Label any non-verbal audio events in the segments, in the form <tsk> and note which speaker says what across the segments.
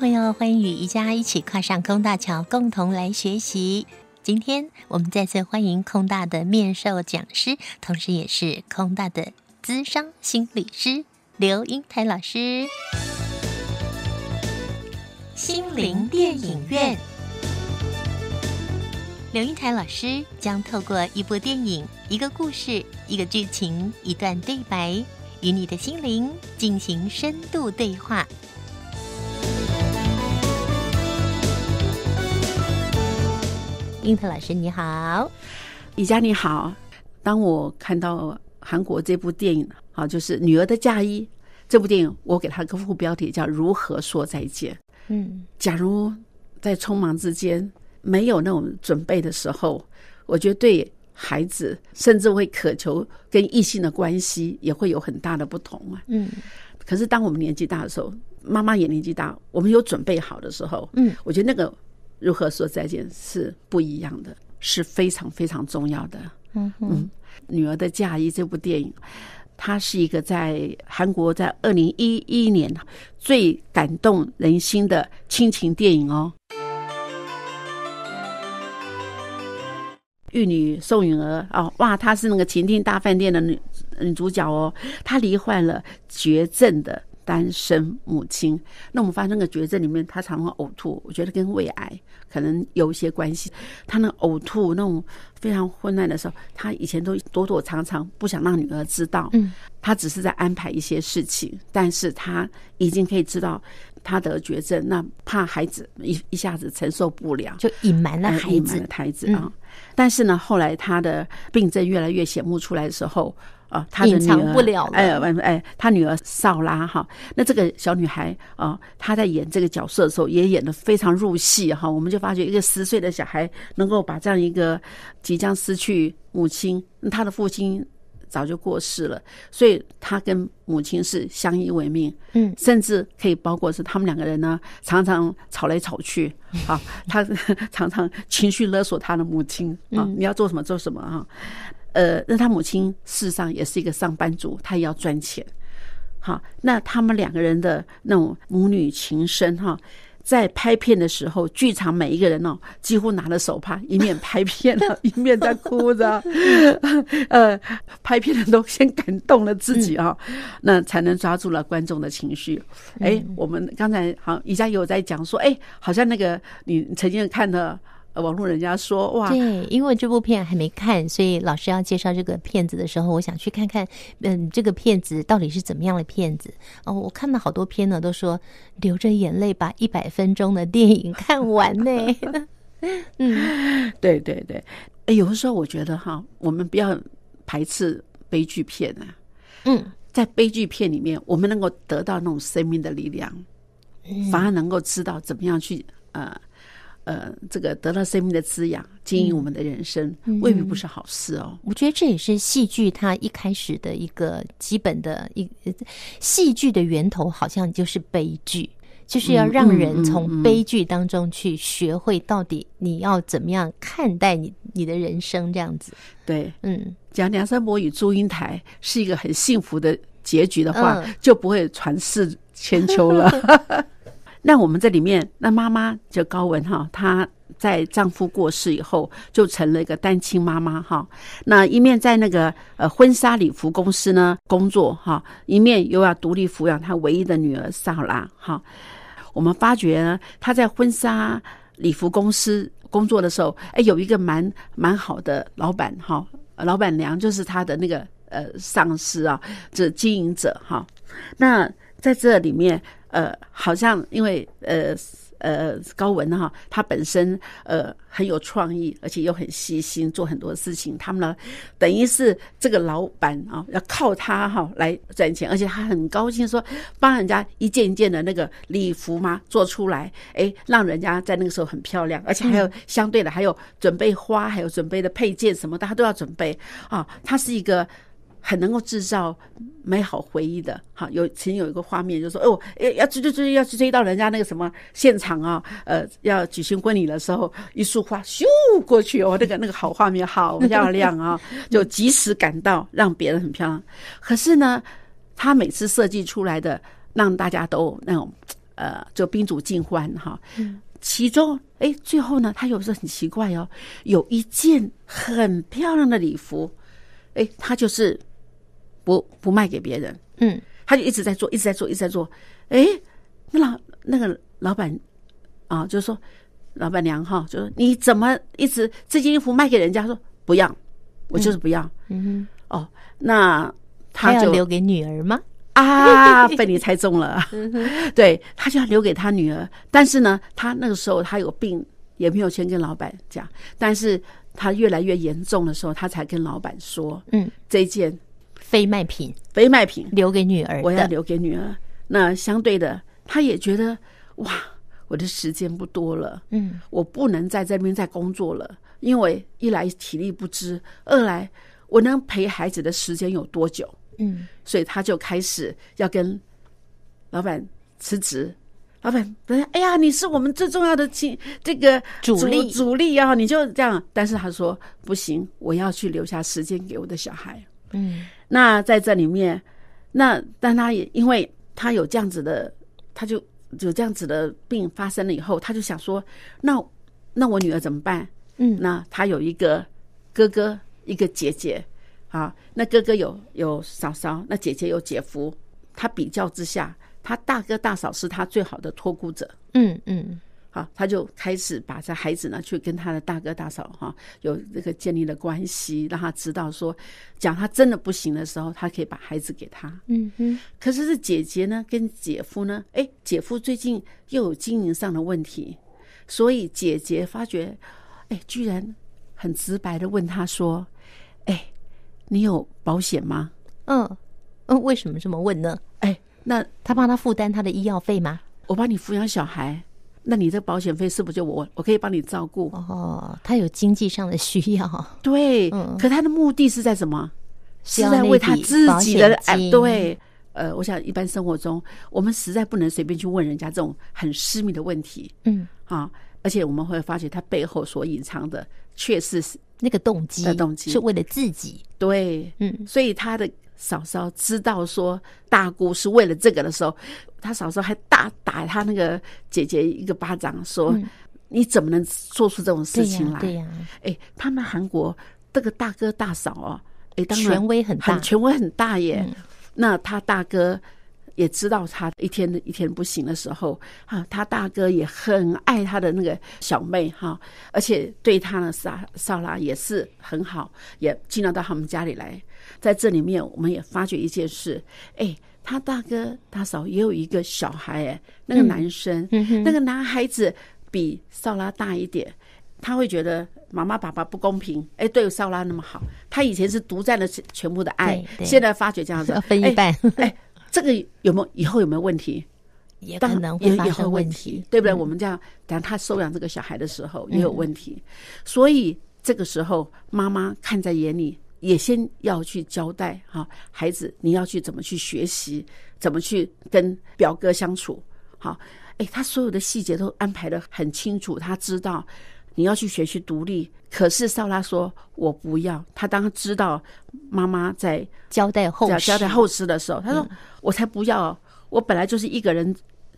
Speaker 1: 朋友，欢迎与宜家一起跨上空大桥，共同来学习。今天我们再次欢迎空大的面授讲师，同时也是空大的资深心理师刘英台老师。心灵电影院，刘英台老师将透过一部电影、一个故事、一个剧情、一段对白，与你的心灵进行深度对话。
Speaker 2: 英特老师你好，李佳你好。当我看到韩国这部电影，啊，就是《女儿的嫁衣》这部电影，我给它个副标题叫“如何说再见”。嗯，假如在匆忙之间没有那种准备的时候，我觉得对孩子，甚至会渴求跟异性的关系，也会有很大的不同啊。嗯，可是当我们年纪大的时候，妈妈也年纪大，我们有准备好的时候，嗯，我觉得那个。如何说再见是不一样的，是非常非常重要的。嗯嗯，女儿的嫁衣这部电影，它是一个在韩国在二零一一年最感动人心的亲情电影哦。玉女宋允儿哦，哇，她是那个《情定大饭店》的女女主角哦，她罹患了，绝症的。单身母亲，那我们发生的绝症里面，她常常呕吐，我觉得跟胃癌可能有一些关系。她那呕吐那种非常混乱的时候，她以前都躲躲藏藏，不想让女儿知道。嗯，她只是在安排一些事情，但是她已经可以知道。他得绝症，那怕孩子一一下子承受不了，就隐瞒了孩子。孩子啊，但是呢，后来他的病症越来越显目出来的时候，啊，他的女儿哎，哎，他女儿少拉哈，那这个小女孩啊，她在演这个角色的时候，也演得非常入戏哈。我们就发觉一个十岁的小孩能够把这样一个即将失去母亲，他的父亲。早就过世了，所以他跟母亲是相依为命，嗯，甚至可以包括是他们两个人呢，常常吵来吵去，好，他 <laughs> 常常情绪勒索他的母亲啊，你要做什么做什么啊，呃，那他母亲事实上也是一个上班族，他也要赚钱，好，那他们两个人的那种母女情深哈。在拍片的时候，剧场每一个人哦，几乎拿了手帕，一面拍片了，<laughs> 一面在哭着。<laughs> 呃，拍片人都先感动了自己啊，那才能抓住了观众的情绪。哎，我们刚才好，宜家有在讲说，哎，好像那个你曾经看的。网络人家说哇，对，
Speaker 1: 因为这部片还没看，所以老师要介绍这个片子的时候，我想去看看，嗯，这个片子到底是怎么样的片子？哦，我看了好多片呢，都说流着眼泪把一百分钟的电影看完呢。<laughs> 嗯，对对对，有的时候我觉得哈，我们不要
Speaker 2: 排斥悲剧片呢。嗯，在悲剧片里面，我们能够得到那种生命的力量，反而能够知道怎么样去呃。呃，这个得到
Speaker 1: 生命的滋养，经营我们的人生，未必不是好事哦。我觉得这也是戏剧它一开始的一个基本的一戏剧的源头，好像就是悲剧，就是要让人从悲剧当中去学会到底你要怎么样看待你你的人生这样子。对，嗯，讲梁山伯与祝
Speaker 2: 英台是一个很幸福的结局的话，就不会传世千秋了。<laughs> 那我们这里面，那妈妈就高文哈，她在丈夫过世以后，就成了一个单亲妈妈哈。那一面在那个呃婚纱礼服公司呢工作哈，一面又要独立抚养她唯一的女儿萨拉哈。我们发觉她在婚纱礼服公司工作的时候，哎，有一个蛮蛮好的老板哈，老板娘就是她的那个呃上司啊，这经营者哈。那在这里面。呃，好像因为呃呃高文哈，他本身呃很有创意，而且又很细心，做很多事情。他们呢，等于是这个老板啊，要靠他哈来赚钱，而且他很高兴说，帮人家一件一件的那个礼服嘛做出来，哎，让人家在那个时候很漂亮，而且还有相对的还有准备花，还有准备的配件什么，他都要准备啊。他是一个。很能够制造美好回忆的哈，有曾经有一个画面，就是说哦，要要追追追，要追到人家那个什么现场啊，呃，要举行婚礼的时候，一束花咻过去哦，那个那个好画面，好漂亮啊，<laughs> 就及时赶到，让别人很漂亮。可是呢，他每次设计出来的让大家都那种呃，就宾主尽欢哈。嗯。其中哎，最后呢，他有时候很奇怪哦，有一件很漂亮的礼服，哎，他就是。不不卖给别人，嗯，他就一直在做，一直在做，一直在做。哎，那老那个老板啊，就是说老板娘哈，就说你怎么一直这件衣服卖给人家说不要，我就是不要。嗯哼，哦，那他要留给女儿吗？啊，<laughs> 被你猜中了。对他就要留给他女儿，但是呢，他那个时候他有病，也没有钱跟老板讲。但是他越来越严重的时候，他才跟老板说，嗯，这件。非卖品，非卖品留给女儿，我要留给女儿。那相对的，他也觉得哇，我的时间不多了，嗯，我不能在这边再工作了，因为一来体力不支，二来我能陪孩子的时间有多久，嗯，所以他就开始要跟老板辞职。老板，哎呀，你是我们最重要的亲，这个主力主力啊，你就这样。但是他说不行，我要去留下时间给我的小孩，嗯。那在这里面，那但他也因为他有这样子的，他就有这样子的病发生了以后，他就想说，那那我女儿怎么办？嗯，那他有一个哥哥，一个姐姐，啊，那哥哥有有嫂嫂，那姐姐有姐夫，他比较之下，他大哥大嫂是他最好的托孤者。
Speaker 1: 嗯嗯。
Speaker 2: 好，他就开始把这孩子呢，去跟他的大哥大嫂哈，有这个建立了关系，让他知道说，讲他真的不行的时候，他可以把孩子给他。嗯哼。可是这姐姐呢，跟姐夫呢，哎，姐夫最近又有经营上的问题，所以姐姐发觉，哎，居然很直白的问他说，哎，你有保险吗？嗯嗯，为什么这么问呢？哎，那他帮他负担他的医药费吗？我帮你抚养小孩。那你这保险费是不是就我我可以帮你照顾？哦，
Speaker 1: 他有经济上的需要。
Speaker 2: 对，可他的目的是在什么？是在为他自己的哎？对，呃，我想一般生活中，我们实在不能随便去问人家这种很私密的问题。嗯，啊，而且我们会发觉他背后所隐藏的，却是那个动机。动机是为了自己。对，嗯，所以他的。嫂嫂知道说大姑是为了这个的时候，他嫂嫂还大打他那个姐姐一个巴掌，说你怎么能做出这种事情来？对呀，哎，他们韩国这个大哥大嫂哦，哎，当然权威很大，权威很大耶。那他大哥也知道他一天一天不行的时候，哈，他大哥也很爱他的那个小妹哈，而且对他呢，莎莎拉也是很好，也经常到他们家里来。在这里面，我们也发觉一件事：，哎，他大哥大嫂也有一个小孩，哎，那个男生，那个男孩子比少拉大一点，他会觉得妈妈爸爸不公平，哎，对少拉那么好，他以前是独占了全部的爱，现在发觉这样子 <laughs> 分一半，哎，这个有没有以后有没有问题？
Speaker 1: 也可能会发生问题，
Speaker 2: 对不对？我们这样，等他收养这个小孩的时候也有问题，所以这个时候妈妈看在眼里。也先要去交代哈，孩子，你要去怎么去学习，怎么去跟表哥相处，好，哎，他所有的细节都安排的很清楚，他知道你要去学习独立。可是邵拉说：“我不要。”他当知道妈妈在
Speaker 1: 交代后交代后
Speaker 2: 事的时候，他说：“我才不要！我本来就是一个人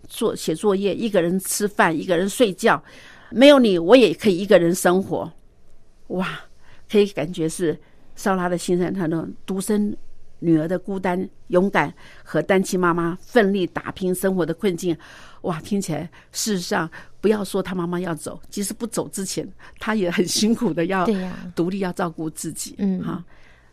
Speaker 2: 做写作业，一个人吃饭，一个人睡觉，没有你，我也可以一个人生活。”哇，可以感觉是。少拉的心声，她的独生女儿的孤单、勇敢和单亲妈妈奋力打拼生活的困境，哇，听起来，事实上，不要说她妈妈要走，即使不走之前，她也很辛苦的要独立，要照顾自己，嗯哈。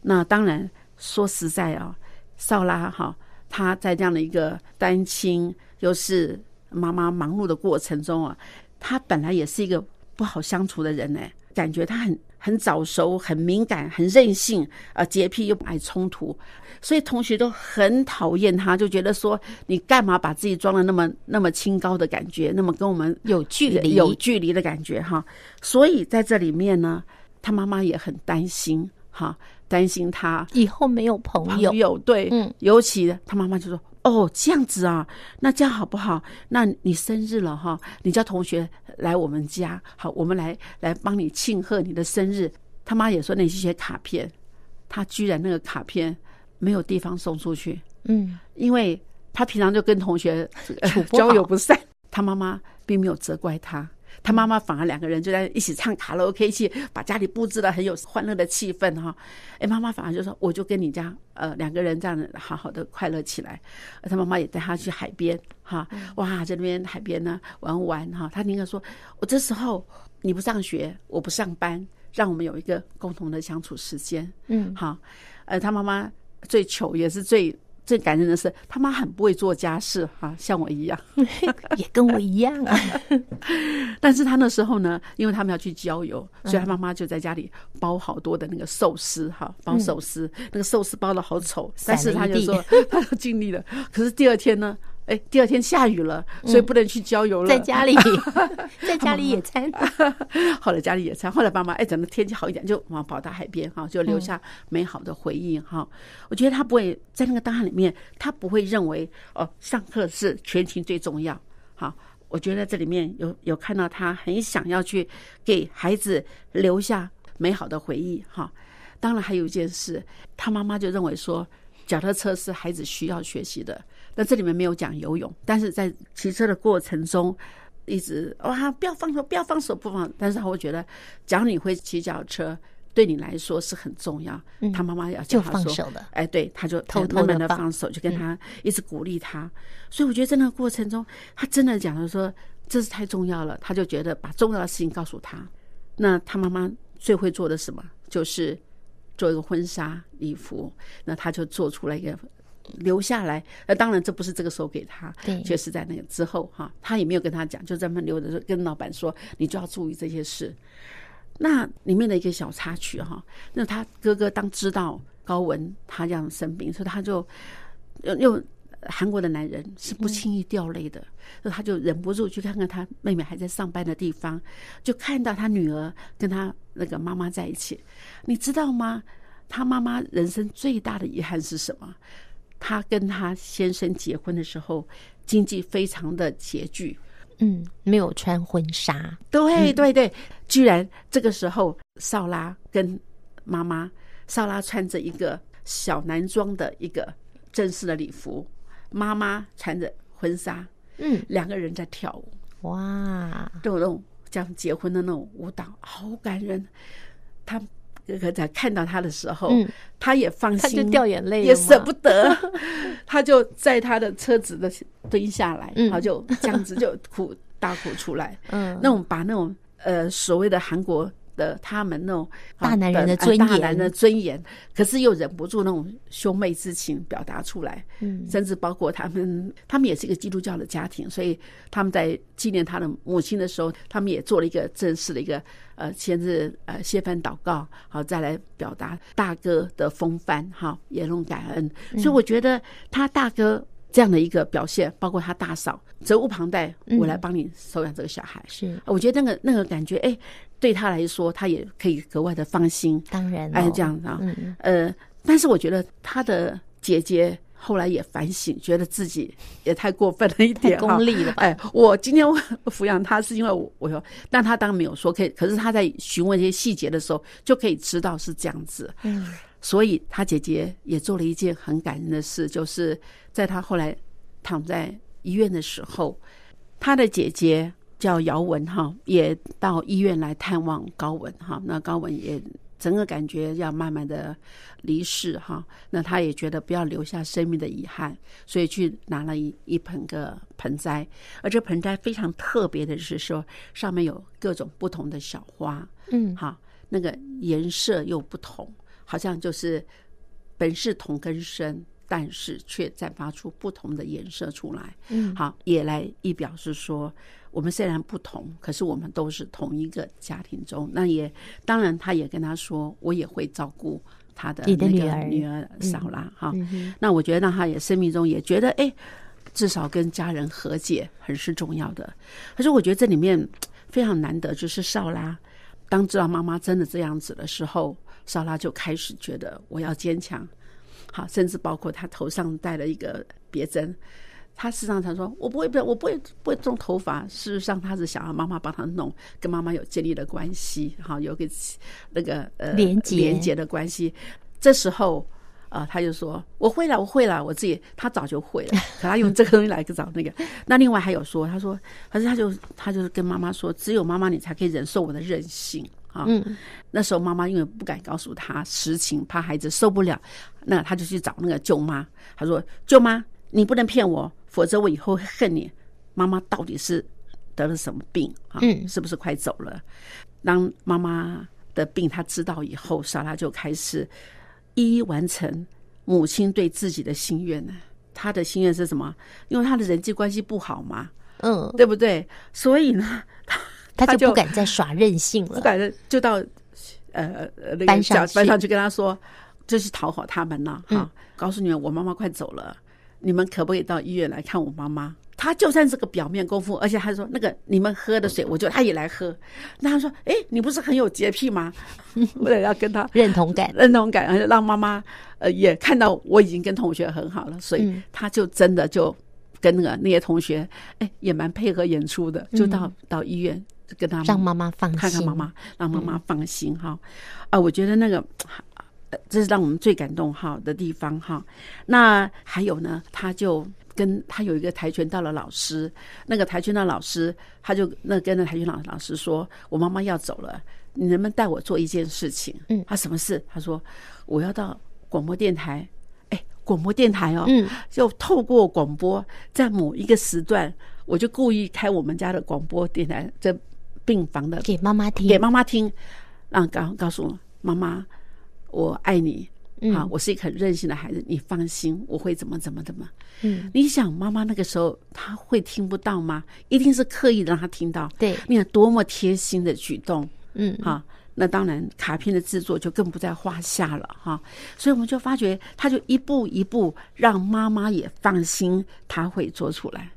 Speaker 2: 那当然，说实在啊，少拉哈，她在这样的一个单亲又是妈妈忙碌的过程中啊，她本来也是一个不好相处的人呢，感觉她很。很早熟，很敏感，很任性啊，洁癖又不爱冲突，所以同学都很讨厌他，就觉得说你干嘛把自己装的那么那么清高的感觉，那么跟我们有距离有距离的感觉哈。所以在这里面呢，他妈妈也很担心哈，担心他以后没有朋友。有对，尤其他妈妈就说。哦，这样子啊，那这样好不好？那你生日了哈，你叫同学来我们家，好，我们来来帮你庆贺你的生日。他妈也说那些卡片，他居然那个卡片没有地方送出去，嗯，因为他平常就跟同学交友不善，<laughs> 他妈妈并没有责怪他。他妈妈反而两个人就在一起唱卡拉 OK，一起把家里布置的很有欢乐的气氛哈。哎，妈妈反而就说，我就跟你家呃两个人这样子好好的快乐起来。他妈妈也带他去海边哈，哇，在那边海边呢玩玩哈。他宁可说，我这时候你不上学，我不上班，让我们有一个共同的相处时间。嗯，好，呃，他妈妈最糗也是最。最感人的是，他妈很不会做家事啊，像我一样，<laughs> 也跟我一样啊。<laughs> 但是他那时候呢，因为他们要去郊游，所以他妈妈就在家里包好多的那个寿司哈，包寿司，那个寿司包的好丑，但是他就说，<laughs> 他就尽力了。可是第二天呢？哎，第二天下雨了，所以不能去郊游了。在家里，
Speaker 1: <laughs> 在家里野
Speaker 2: 餐。<laughs> 后来家里野餐，后来爸妈哎，等到天气好一点，就往宝达海边哈，就留下美好的回忆哈。我觉得他不会在那个档案里面，他不会认为哦，上课是全勤最重要。好，我觉得这里面有有看到他很想要去给孩子留下美好的回忆哈。当然还有一件事，他妈妈就认为说，脚踏车是孩子需要学习的。那这里面没有讲游泳，但是在骑车的过程中，一直哇，不要放手，不要放手，不放。但是他会觉得，只要你会骑脚车对你来说是很重要。他妈妈要教他说：“哎，对，他就偷偷门的放手，就跟他一直鼓励他。”所以我觉得在那个过程中，他真的讲他说：“这是太重要了。”他就觉得把重要的事情告诉他。那他妈妈最会做的什么，就是做一个婚纱礼服。那他就做出了一个。留下来，那当然这不是这个时候给他，对，就是在那个之后哈，他也没有跟他讲，就这么留着跟老板说，你就要注意这些事。那里面的一个小插曲哈，那他哥哥当知道高文他这样生病，所以他就又又韩国的男人是不轻易掉泪的，所以他就忍不住去看看他妹妹还在上班的地方，就看到他女儿跟他那个妈妈在一起。你知道吗？他妈妈人生最大的遗憾是什么？她跟她先生结婚的时候，经济非常
Speaker 1: 的拮据，嗯，没有穿婚纱，对
Speaker 2: 对对，居然这个时候，少拉跟妈妈，少拉穿着一个小男装的一个正式的礼服，妈妈穿着婚纱，嗯，两个人在跳舞，哇，这种样结婚的那种舞蹈，好感人，他。在看到他的时候，他也放心，他就掉眼泪，也舍不得，<laughs> 他就在他的车子的蹲下来，然后就这样子就哭大哭出来。<laughs> 嗯，那种把那种呃所谓的韩国。的他们那种大男人的尊严，大男人的尊严，可是又忍不住那种兄妹之情表达出来，嗯，甚至包括他们，他们也是一个基督教的家庭，所以他们在纪念他的母亲的时候，他们也做了一个正式的一个呃，先是呃谢翻祷告，好再来表达大哥的风范，哈，也用感恩，所以我觉得他大哥。这样的一个表现，包括他大嫂，责无旁贷，我来帮你收养这个小孩。是，我觉得那个那个感觉，哎，对他来说，他也可以格外的放心。当然，哎，这样啊。呃，但是我觉得他的姐姐后来也反省，觉得自己也太过分了一点，功利了。哎，我今天抚养他是因为我，我，但他当然没有说可以，可是他在询问一些细节的时候，就可以知道是这样子。嗯。所以，他姐姐也做了一件很感人的事，就是在他后来躺在医院的时候，他的姐姐叫姚文哈，也到医院来探望高文哈。那高文也整个感觉要慢慢的离世哈，那他也觉得不要留下生命的遗憾，所以去拿了一一盆个盆栽，而这盆栽非常特别的是说，上面有各种不同的小花，嗯哈，那个颜色又不同。好像就是本是同根生，但是却散发出不同的颜色出来。嗯，好，也来一表示说，我们虽然不同，可是我们都是同一个家庭中。那也当然，他也跟他说，我也会照顾他的那个女儿少拉。哈，那我觉得让他也生命中也觉得，哎，至少跟家人和解很是重要的。可是我觉得这里面 <tsk> 非常难得，就是少拉当知道妈妈真的这样子的时候。莎拉就开始觉得我要坚强，好，甚至包括他头上戴了一个别针。他事实上他说我不会要，我不会不会弄头发。事实上他是想要妈妈帮他弄，跟妈妈有建立的关系，好，有个那个呃连接连接的关系。这时候啊，他就说我会了，我会了，我自己他早就会了，<laughs> 可他用这个东西来找那个。那另外还有说，他说，可是他就他就是跟妈妈说，只有妈妈你才可以忍受我的任性。嗯，那时候妈妈因为不敢告诉她实情，怕孩子受不了，那他就去找那个舅妈。他说：“舅妈，你不能骗我，否则我以后会恨你。妈妈到底是得了什么病？嗯，是不是快走了？当妈妈的病他知道以后，莎拉就开始一一完成母亲对自己的心愿呢。他的心愿是什么？因为他的人际关系不好嘛，嗯，对不对？所以呢，他。”
Speaker 1: 他就不敢再
Speaker 2: 耍任性了，不敢就到呃班上班上去跟他说，就是讨好他们呢哈。告诉你们，我妈妈快走了，你们可不可以到医院来看我妈妈？他就算是个表面功夫，而且他说那个你们喝的水，我就她他也来喝。那他说，哎，你不是很有洁癖吗？为 <laughs> 了要跟他认同感、认同感，而且让妈妈呃也看到我已经跟同学很好了，所以他就真的就跟那个那些同学，哎，也蛮配合演出的，就到到医院。跟他让妈妈放心，看看妈妈，让妈妈放心哈。啊，我觉得那个，这是让我们最感动哈的地方哈。那还有呢，他就跟他有一个跆拳道的老师，那个跆拳道老师，他就那跟着跆拳老老师说：“我妈妈要走了，你能不能带我做一件事情？”嗯，他什么事？他说：“我要到广播电台，哎，广播电台哦，嗯，就透过广播，在某一个时段，我就故意开我们家的广播电台。”这病房的给妈妈听，给妈妈听，让告告诉我妈妈，我爱你，嗯、好，我是一个很任性的孩子，你放心，我会怎么怎么怎么。嗯，你想妈妈那个时候她会听不到吗？一定是刻意的让她听到。对，你想多么贴心的举动，嗯，哈，那当然卡片的制作就更不在话下了哈。所以我们就发觉，他就一步一步让妈妈也放心，他会做出来，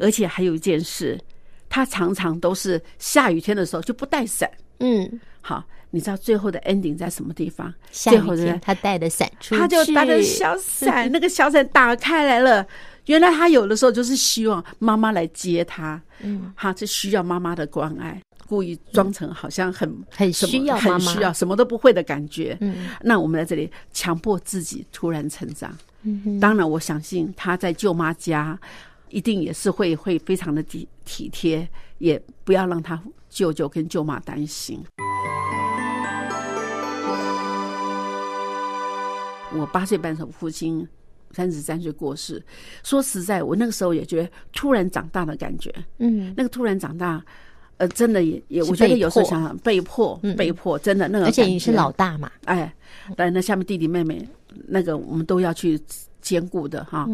Speaker 2: 而且还有一件事。他常常都是下雨天的时候就不带伞。嗯，好，你知道最后的 ending 在什么地方？下雨天，他带着伞，出去，他就带着小伞，<laughs> 那个小伞打开来了。原来他有的时候就是希望妈妈来接他。嗯，他这需要妈妈的关爱，故意装成好像很很需要妈妈，需要什么都不会的感觉。嗯，那我们在这里强迫自己突然成长。嗯，当然我相信他在舅妈家。一定也是会会非常的体体贴，也不要让他舅舅跟舅妈担心。我八岁半时，父亲三十三岁过世。说实在，我那个时候也觉得突然长大的感觉。嗯，那个突然长大，呃，真的也也，我觉得有时候想想，被迫，被迫，真的那个。而且你是老大嘛，哎，当然那下面弟弟妹妹，那个我们都要去兼顾的哈。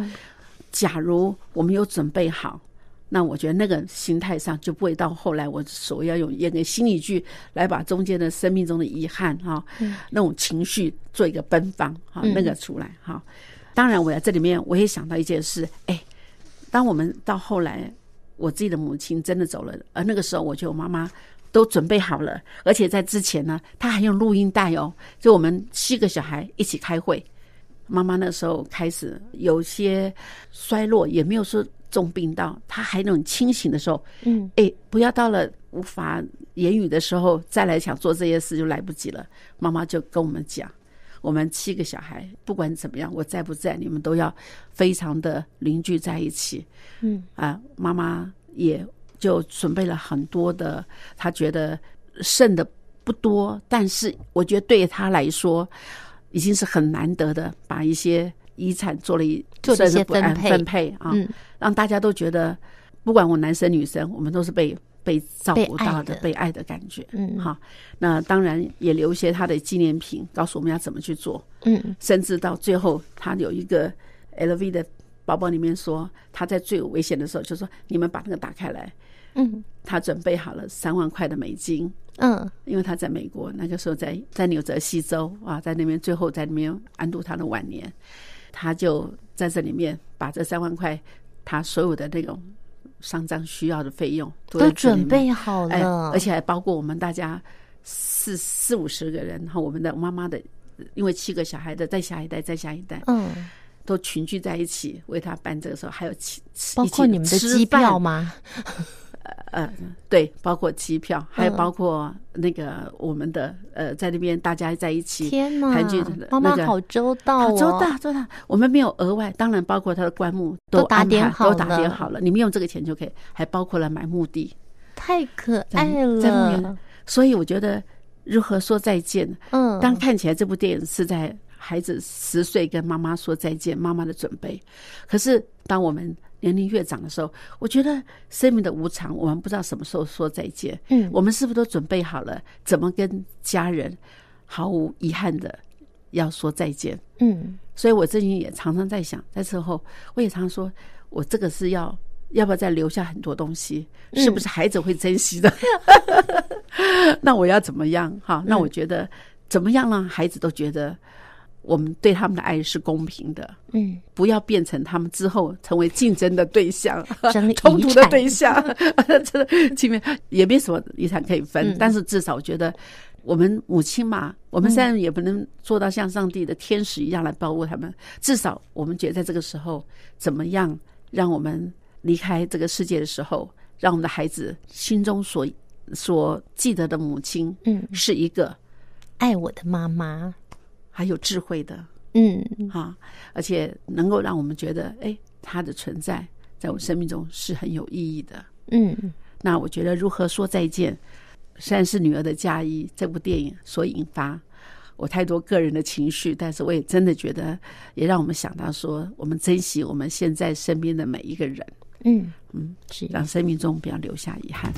Speaker 2: 假如我们有准备好，那我觉得那个心态上就不会到后来。我所谓要用演个心理剧来把中间的生命中的遗憾哈，那种情绪做一个奔放哈，那个出来哈。当然，我在这里面我也想到一件事，哎，当我们到后来，我自己的母亲真的走了，而那个时候，我觉得妈妈都准备好了，而且在之前呢，她还用录音带哦，就我们七个小孩一起开会。妈妈那时候开始有些衰落，也没有说重病到她还能清醒的时候。嗯，哎，不要到了无法言语的时候再来想做这些事就来不及了。妈妈就跟我们讲，我们七个小孩不管怎么样，我在不在，你们都要非常的凝聚在一起。嗯，啊，妈妈也就准备了很多的，她觉得剩的不多，但是我觉得对她来说。已经是很难得的，把一些遗产做了做这些分配，分配啊，让大家都觉得，不管我男生女生，我们都是被被照顾到的，被爱的感觉，嗯，好。那当然也留一些他的纪念品，告诉我们要怎么去做，嗯。甚至到最后，他有一个 LV 的包包里面说，他在最危险的时候就说：“你们把那个打开来。”嗯，他准备好了三万块的美金，嗯，因为他在美国，那个时候在在纽泽西州啊，在那边最后在那边安度他的晚年，他就在这里面把这三万块他所有的那种丧葬需要的费用都准备
Speaker 1: 好了，哎，而且还
Speaker 2: 包括我们大家四四五十个人然后我们的妈妈的，因为七个小孩的，再下一代再下一代，嗯，都群聚在一起为他办这个时候，还有吃包括你们的机票吗？呃呃，对，包括机票，还有包括那个我们的呃，在那边大家在一起，韩剧的那妈妈好周到，好周到周到，我们没有额外，当然包括他的棺木都打点好了，都打点好了，你们用这个钱就可以，还包括了买墓地，太可爱了，所以我觉得如何说再见，嗯，当看起来这部电影是在。孩子十岁跟妈妈说再见，妈妈的准备。可是当我们年龄越长的时候，我觉得生命的无常，我们不知道什么时候说再见。嗯，我们是不是都准备好了？怎么跟家人毫无遗憾的要说再见？嗯，所以我最近也常常在想，在之后我也常说，我这个是要要不要再留下很多东西？是不是孩子会珍惜的？<laughs> 那我要怎么样？哈，那我觉得怎么样让孩子都觉得。我们对他们的爱是公平的，嗯，不要变成他们之后成为竞争的对象、<laughs> 冲突的对象，这前面也没什么遗产可以分，但是至少觉得我们母亲嘛，我们三在也不能做到像上帝的天使一样来保护他们，至少我们觉得在这个时候，怎么样让我们离开这个世界的时候，让我们的孩子心中所所记得的母亲，嗯，是一个爱我的妈妈。还有智慧的，嗯，哈，而且能够让我们觉得，哎，他的存在在我生命中是很有意义的，嗯。那我觉得，如何说再见，虽然是女儿的嫁衣这部电影所引发我太多个人的情绪，但是我也真的觉得，也让我们想到说，我们珍惜我们现在身边的每一个人，嗯嗯，是让生命中不要留下遗憾。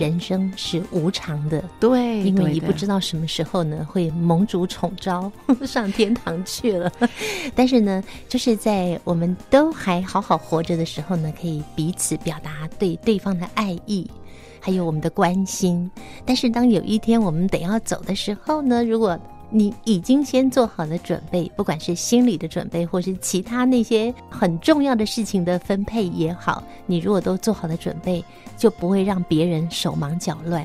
Speaker 1: 人生是无常的，对，因为你不知道什么时候呢会蒙主宠召 <laughs> 上天堂去了。<laughs> 但是呢，就是在我们都还好好活着的时候呢，可以彼此表达对对方的爱意，还有我们的关心。但是当有一天我们得要走的时候呢，如果你已经先做好了准备，不管是心理的准备，或是其他那些很重要的事情的分配也好，你如果都做好了准备。就不会让别人手忙脚乱。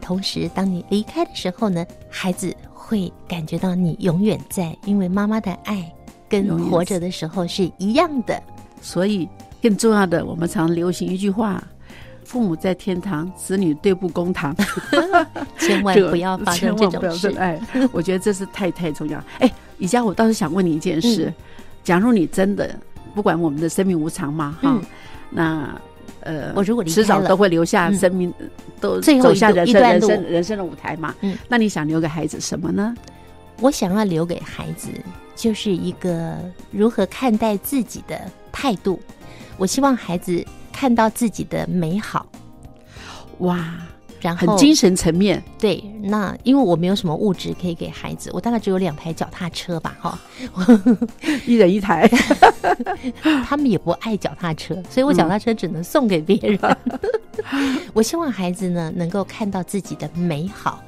Speaker 1: 同时，当你离开的时候呢，孩子会感觉到你永远在，因为妈妈的爱跟活着的时候是一样的。所以，更重要的，我们常流行一句话：“
Speaker 2: 父母在天堂，子女对簿公堂。<laughs> ”
Speaker 1: 千万不要发生这种事。
Speaker 2: 我觉得这是太太重要。哎，李佳，我倒是想问你一件事：假如你真的不管我们的生命无常嘛，哈，那。呃，我如果迟早都会留下生命，
Speaker 1: 都走下人生人
Speaker 2: 生的舞台嘛。嗯，那你想留给孩
Speaker 1: 子什么呢？我想要留给孩子就是一个如何看待自己的态度。我希望孩子看到自己的美好。哇。很精神层面，对，那因为我没有什么物质可以给孩子，我大概只有两台脚踏车吧，哈，<laughs> 一人一台，<laughs> 他们也不爱脚踏车，所以我脚踏车只能送给别人。<laughs> 我希望孩子呢能够看到自己的美好，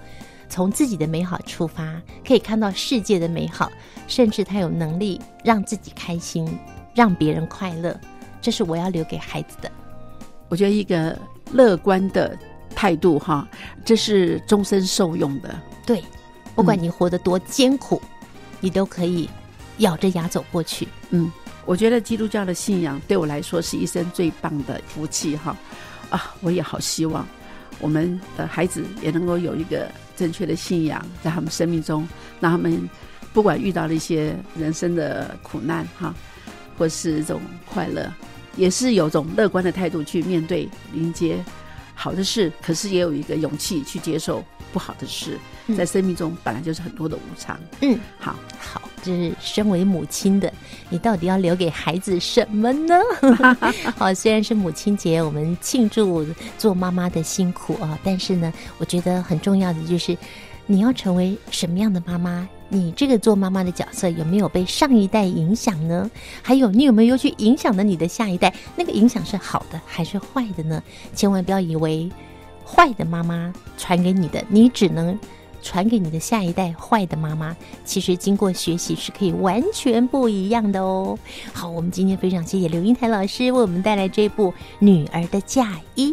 Speaker 1: 从自己的美好出发，可以看到世界的美好，甚至他有能力让自己开心，让别人快乐，这是我要留给孩子的。我觉得一个
Speaker 2: 乐观的。态度哈，这是终身受用的。对，不管你活得多艰苦，你都可以咬着牙走过去。嗯，我觉得基督教的信仰对我来说是一生最棒的福气哈。啊，我也好希望我们的孩子也能够有一个正确的信仰，在他们生命中，让他们不管遇到了一些人生的苦难哈，或是一种快乐，也是有种乐观的态度去面对迎接。好的事，可是也有一个勇气去接受不好的事，在生命中
Speaker 1: 本来就是很多的无常。嗯，好，好，这是身为母亲的你，到底要留给孩子什么呢？<laughs> 好，虽然是母亲节，我们庆祝做妈妈的辛苦啊，但是呢，我觉得很重要的就是你要成为什么样的妈妈。你这个做妈妈的角色有没有被上一代影响呢？还有你有没有去影响了你的下一代？那个影响是好的还是坏的呢？千万不要以为坏的妈妈传给你的，你只能传给你的下一代。坏的妈妈其实经过学习是可以完全不一样的哦。好，我们今天非常谢谢刘英台老师为我们带来这部《女儿的嫁衣》。